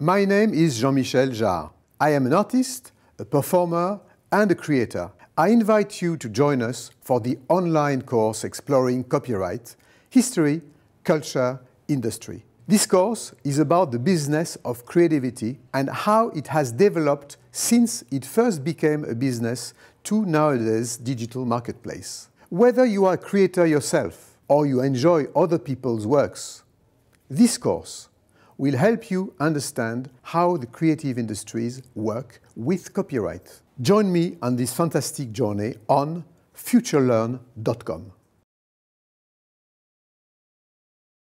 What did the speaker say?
My name is Jean-Michel Jarre. I am an artist, a performer and a creator. I invite you to join us for the online course exploring copyright, history, culture, industry. This course is about the business of creativity and how it has developed since it first became a business to nowadays digital marketplace. Whether you are a creator yourself or you enjoy other people's works, this course will help you understand how the creative industries work with copyright. Join me on this fantastic journey on futurelearn.com.